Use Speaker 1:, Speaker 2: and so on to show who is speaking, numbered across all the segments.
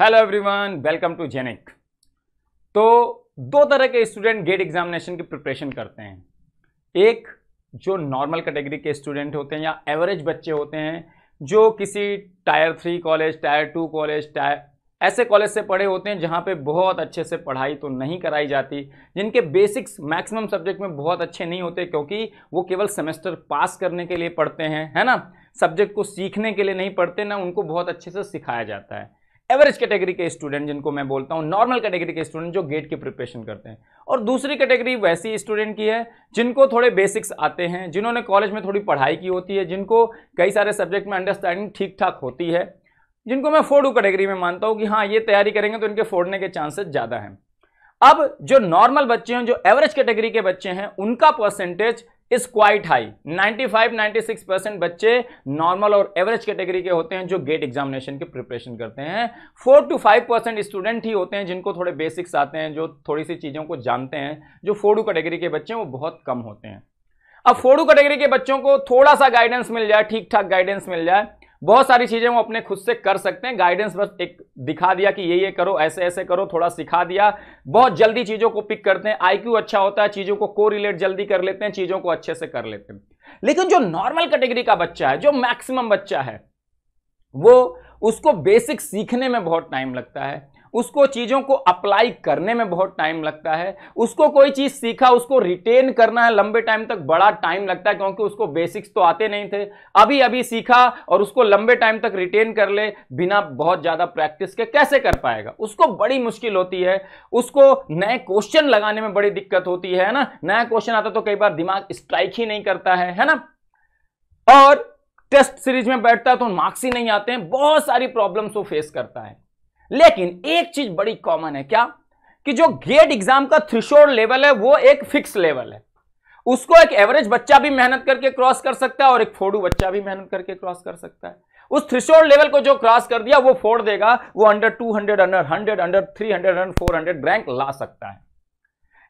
Speaker 1: hello everyone welcome to Genic तो दो तरह के स्टूडेंट गेट एग्जामिनेशन की प्रिपरेशन करते हैं एक जो नॉर्मल कैटेगरी के स्टूडेंट होते हैं या एवरेज बच्चे होते हैं जो किसी tier three college tier two college tier ऐसे कॉलेज से पढ़े होते हैं जहाँ पे बहुत अच्छे से पढ़ाई तो नहीं कराई जाती जिनके बेसिक्स मैक्सिमम सब्जेक्ट में बहुत अच्छे नहीं होते क्योंकि वो केवल सेमेस्टर पास करने के लिए पढ़ते हैं है ना सब्जेक्ट को सीखने के लिए नहीं पढ़ते ना उनको बहुत अच्छे से सिखाया जाता है एवरेज कैटेगरी के स्टूडेंट जिनको मैं बोलता हूँ नॉर्मल कैटेगरी के स्टूडेंट जो गेट की प्रिपरेशन करते हैं और दूसरी कैटेगरी वैसी स्टूडेंट की है जिनको थोड़े बेसिक्स आते हैं जिन्होंने कॉलेज में थोड़ी पढ़ाई की होती है जिनको कई सारे सब्जेक्ट में अंडरस्टैंडिंग ठीक ठाक होती है जिनको मैं फोर्डू कैटेगरी में मानता हूँ कि हाँ ये तैयारी करेंगे तो इनके फोड़ने के चांसेस ज़्यादा हैं अब जो नॉर्मल बच्चे हैं जो एवरेज कैटेगरी के बच्चे हैं उनका percentage is quite high 95-96 percent बच्चे नॉर्मल और एवरेज कैटेगरी के होते हैं जो गेट एग्जामिनेशन के प्रिपरेशन करते हैं four to five percent student ही होते हैं जिनको थोड़े बेसिक्स आते हैं जो थोड़ी सी चीज़ों को जानते हैं जो फोर्डू कैटेगरी के बच्चे हैं वो बहुत कम होते हैं अब फोर्डू कैटेगरी के बच्चों को थोड़ा सा गाइडेंस मिल जाए ठीक ठाक गाइडेंस मिल जाए बहुत सारी चीज़ें वो अपने खुद से कर सकते हैं गाइडेंस बस एक दिखा दिया कि ये ये करो ऐसे ऐसे करो थोड़ा सिखा दिया बहुत जल्दी चीज़ों को पिक करते हैं आईक्यू अच्छा होता है चीज़ों को को रिलेट जल्दी कर लेते हैं चीज़ों को अच्छे से कर लेते हैं लेकिन जो नॉर्मल कैटेगरी का बच्चा है जो मैक्सिमम बच्चा है वो उसको बेसिक सीखने में बहुत टाइम लगता है उसको चीज़ों को अप्लाई करने में बहुत टाइम लगता है उसको कोई चीज़ सीखा उसको रिटेन करना है लंबे टाइम तक बड़ा टाइम लगता है क्योंकि उसको बेसिक्स तो आते नहीं थे अभी अभी सीखा और उसको लंबे टाइम तक रिटेन कर ले बिना बहुत ज़्यादा प्रैक्टिस के कैसे कर पाएगा उसको बड़ी मुश्किल होती है उसको नए क्वेश्चन लगाने में बड़ी दिक्कत होती है ना नया क्वेश्चन आता तो कई बार दिमाग स्ट्राइक ही नहीं करता है है ना और टेस्ट सीरीज में बैठता है तो मार्क्स ही नहीं आते हैं बहुत सारी प्रॉब्लम्स वो फेस करता है लेकिन एक चीज बड़ी कॉमन है क्या कि जो गेट एग्जाम का थ्रिशोर लेवल है वो एक फिक्स लेवल है उसको एक एवरेज बच्चा भी मेहनत करके क्रॉस कर सकता है और एक फोड़ू बच्चा भी मेहनत करके क्रॉस कर सकता है उस थ्रिशोर लेवल को जो क्रॉस कर दिया वो फोड़ देगा वो under two hundred under hundred under three hundred under hundred rank ला सकता है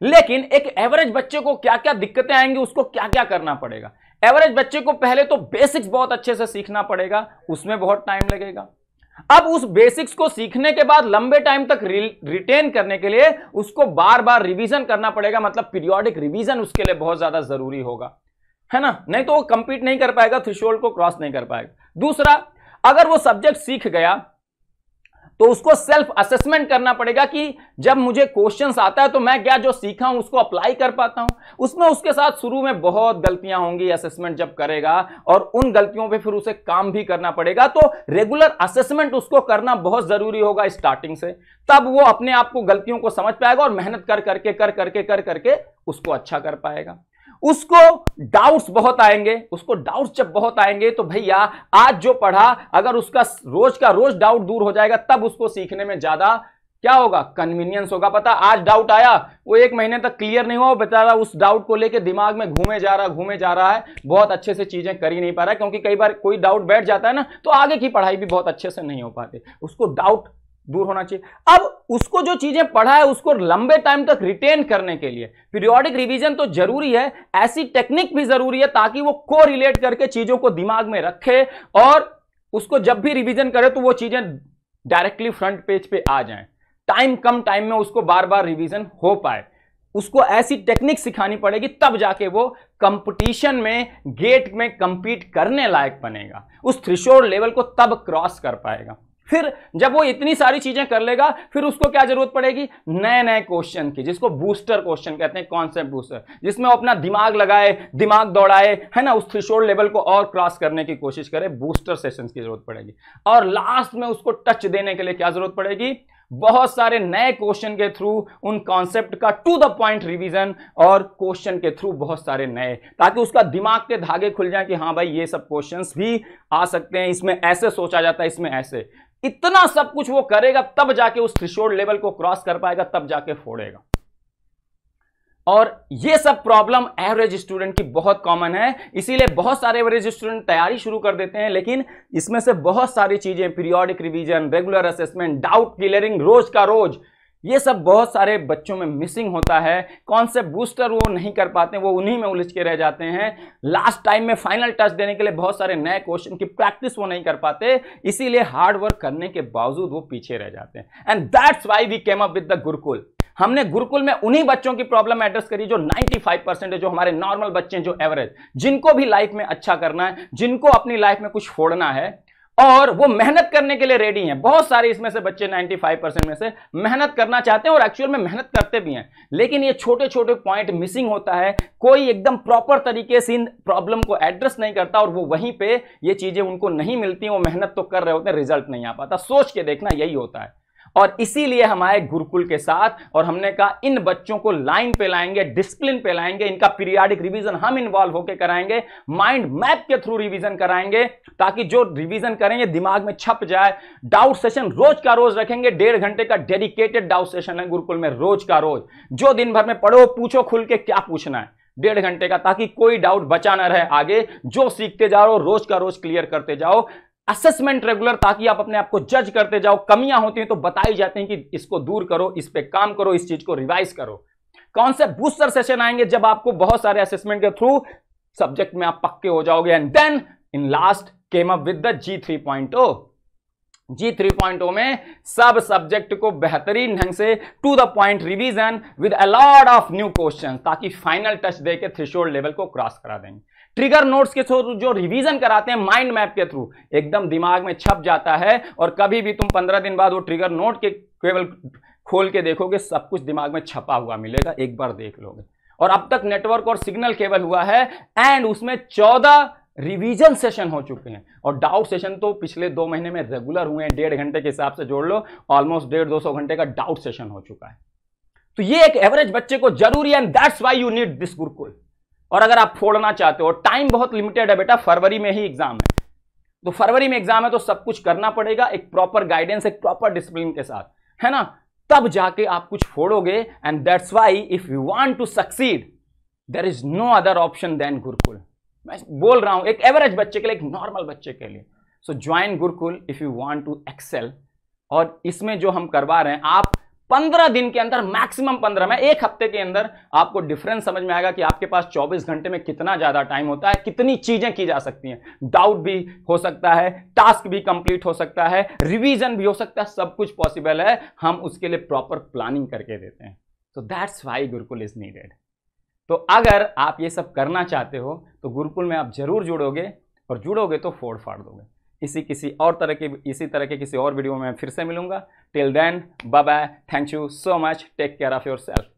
Speaker 1: लेकिन एक एवरेज बच्चे को क्या क्या दिक्कतें आएंगी उसको क्या क्या करना पड़ेगा एवरेज बच्चे को पहले तो बेसिक्स बहुत अच्छे से सीखना पड़ेगा उसमें बहुत टाइम लगेगा अब उस बेसिक्स को सीखने के बाद लंबे टाइम तक रिटेन करने के लिए उसको बार बार रिवीजन करना पड़ेगा मतलब पीरियोडिक रिवीजन उसके लिए बहुत ज्यादा जरूरी होगा है ना नहीं तो वो कंपीट नहीं कर पाएगा थ्रिशोल्ड को क्रॉस नहीं कर पाएगा दूसरा अगर वो सब्जेक्ट सीख गया तो उसको सेल्फ असेसमेंट करना पड़ेगा कि जब मुझे क्वेश्चन आता है तो मैं क्या जो सीखा हूं उसको अप्लाई कर पाता हूं उसमें उसके साथ शुरू में बहुत गलतियां होंगी असेसमेंट जब करेगा और उन गलतियों पे फिर उसे काम भी करना पड़ेगा तो रेगुलर असेसमेंट उसको करना बहुत जरूरी होगा स्टार्टिंग से तब वो अपने आप को गलतियों को समझ पाएगा और मेहनत कर करके कर करके कर करके उसको अच्छा कर पाएगा उसको डाउट्स बहुत आएंगे उसको डाउट्स जब बहुत आएंगे तो भैया आज जो पढ़ा अगर उसका रोज का रोज डाउट दूर हो जाएगा तब उसको सीखने में ज्यादा क्या होगा कन्वीनियंस होगा पता आज डाउट आया वो एक महीने तक क्लियर नहीं हुआ बेचारा उस डाउट को लेके दिमाग में घूमे जा रहा घूमे जा रहा है बहुत अच्छे से चीजें कर ही नहीं पा रहा है क्योंकि कई बार कोई डाउट बैठ जाता है ना तो आगे की पढ़ाई भी बहुत अच्छे से नहीं हो पाती उसको डाउट दूर होना चाहिए अब उसको जो चीजें पढ़ा है उसको लंबे टाइम तक रिटेन करने के लिए पीरियोडिक रिवीजन तो जरूरी है ऐसी टेक्निक भी जरूरी है ताकि वो को रिलेट करके चीजों को दिमाग में रखे और उसको जब भी रिवीजन करे तो वो चीजें डायरेक्टली फ्रंट पेज पे आ जाए टाइम कम टाइम में उसको बार बार रिविजन हो पाए उसको ऐसी टेक्निक सिखानी पड़ेगी तब जाके वो कंपटीशन में गेट में कंपीट करने लायक बनेगा उस थ्रिशोर लेवल को तब क्रॉस कर पाएगा फिर जब वो इतनी सारी चीजें कर लेगा फिर उसको क्या जरूरत पड़ेगी नए नए क्वेश्चन की जिसको बूस्टर क्वेश्चन कहते हैं कॉन्सेप्ट बूस्टर जिसमें वो अपना दिमाग लगाए दिमाग दौड़ाए है ना उस थ्रिशोल्ड लेवल को और क्रॉस करने की कोशिश करे बूस्टर सेशन की जरूरत पड़ेगी और लास्ट में उसको टच देने के लिए क्या जरूरत पड़ेगी बहुत सारे नए क्वेश्चन के थ्रू उन कॉन्सेप्ट का टू द पॉइंट रिवीजन और क्वेश्चन के थ्रू बहुत सारे नए ताकि उसका दिमाग के धागे खुल जाए कि हाँ भाई ये सब क्वेश्चन भी आ सकते हैं इसमें ऐसे सोचा जाता है इसमें ऐसे इतना सब कुछ वो करेगा तब जाके उस थ्रिशोर्ड लेवल को क्रॉस कर पाएगा तब जाके फोड़ेगा और ये सब प्रॉब्लम एवरेज स्टूडेंट की बहुत कॉमन है इसीलिए बहुत सारे एवरेज स्टूडेंट तैयारी शुरू कर देते हैं लेकिन इसमें से बहुत सारी चीज़ें periodic revision regular assessment doubt clearing रोज का रोज़ ये सब बहुत सारे बच्चों में मिसिंग होता है कॉन्सेप्ट बूस्टर वो नहीं कर पाते वो उन्हीं में उलझ के रह जाते हैं लास्ट टाइम में फाइनल टच देने के लिए बहुत सारे नए क्वेश्चन की प्रैक्टिस वो नहीं कर पाते इसीलिए हार्ड वर्क करने के बावजूद वो पीछे रह जाते हैं and that's why we came up with the Gurukul हमने गुरुकुल में उन्हीं बच्चों की प्रॉब्लम एड्रेस करी जो 95 परसेंट है जो हमारे नॉर्मल बच्चे हैं जो एवरेज जिनको भी लाइफ में अच्छा करना है जिनको अपनी लाइफ में कुछ फोड़ना है और वो मेहनत करने के लिए रेडी हैं बहुत सारे इसमें से बच्चे 95 परसेंट में से मेहनत करना चाहते हैं और एक्चुअल में मेहनत करते भी हैं लेकिन ये छोटे छोटे पॉइंट मिसिंग होता है कोई एकदम प्रॉपर तरीके से इन प्रॉब्लम को एड्रेस नहीं करता और वो वहीं पे ये चीज़ें उनको नहीं मिलती वो मेहनत तो कर रहे होते हैं रिजल्ट नहीं आ पाता सोच के देखना यही होता है और इसीलिए हम आए गुरुकुल के साथ और हमने कहा इन बच्चों को लाइन पे लाएंगे डिसिप्लिन पे लाएंगे इनका पीरियाडिक रिवीजन हम इन्वॉल्व होकर कराएंगे माइंड मैप के थ्रू रिवीजन कराएंगे ताकि जो रिवीजन करेंगे दिमाग में छप जाए डाउट सेशन रोज का रोज रखेंगे डेढ़ घंटे का डेडिकेटेड डाउट सेशन है गुरुकुल में रोज का रोज जो दिन भर में पढ़ो पूछो खुल के क्या पूछना है डेढ़ घंटे का ताकि कोई डाउट बचा ना रहे आगे जो सीखते जाओ रोज का रोज क्लियर करते जाओ असेसमेंट रेगुलर ताकि आप अपने आप को जज करते जाओ कमियां होती हैं तो बताई जाती हैं कि इसको दूर करो इस पर काम करो इस चीज को रिवाइज करो कौन से बूस्टर सेशन आएंगे जब आपको बहुत सारे असेसमेंट के थ्रू सब्जेक्ट में आप पक्के हो जाओगे and then in last came up with the G three point O G three point में सब सब्जेक्ट को बेहतरीन ढंग से to the point revision with a lot of new question ताकि फाइनल टच दे के लेवल को क्रॉस करा देंगे ट्रिगर नोट्स के थ्रू जो रिवीजन कराते हैं माइंड मैप के थ्रू एकदम दिमाग में छप जाता है और कभी भी तुम पंद्रह दिन बाद वो ट्रिगर नोट के केवल खोल के देखोगे सब कुछ दिमाग में छपा हुआ मिलेगा एक बार देख लोगे और अब तक नेटवर्क और सिग्नल केबल हुआ है एंड उसमें चौदह रिवीजन सेशन हो चुके हैं और डाउट सेशन तो पिछले दो महीने में रेगुलर हुए हैं डेढ़ घंटे के हिसाब से जोड़ लो ऑलमोस्ट डेढ़ दो सौ घंटे का डाउट सेशन हो चुका है तो ये एक एवरेज बच्चे को जरूरी and that's why you need this Gurukul और अगर आप फोड़ना चाहते हो टाइम बहुत लिमिटेड है बेटा फरवरी में ही एग्जाम है तो फरवरी में एग्जाम है तो सब कुछ करना पड़ेगा एक प्रॉपर गाइडेंस एक प्रॉपर डिसिप्लिन के साथ है ना तब जाके आप कुछ फोड़ोगे and that's why if you want to succeed there is no other option than Gurukul मैं बोल रहा हूँ एक एवरेज बच्चे के लिए एक नॉर्मल बच्चे के लिए so join Gurukul if you want to excel और इसमें जो हम करवा रहे हैं आप पंद्रह दिन के अंदर मैक्सिमम पंद्रह में एक हफ्ते के अंदर आपको डिफरेंस समझ में आएगा कि आपके पास चौबीस घंटे में कितना ज़्यादा टाइम होता है कितनी चीज़ें की जा सकती हैं डाउट भी हो सकता है टास्क भी कंप्लीट हो सकता है रिवीजन भी हो सकता है सब कुछ पॉसिबल है हम उसके लिए प्रॉपर प्लानिंग करके देते हैं so that's why Gurukul is needed तो अगर आप ये सब करना चाहते हो तो गुरुकुल में आप जरूर जुड़ोगे और जुड़ोगे तो फोड़ फाड़ दोगे इसी किसी और तरह के इसी तरह के किसी और वीडियो में फिर से मिलूंगा till then bye bye thank you so much take care of your self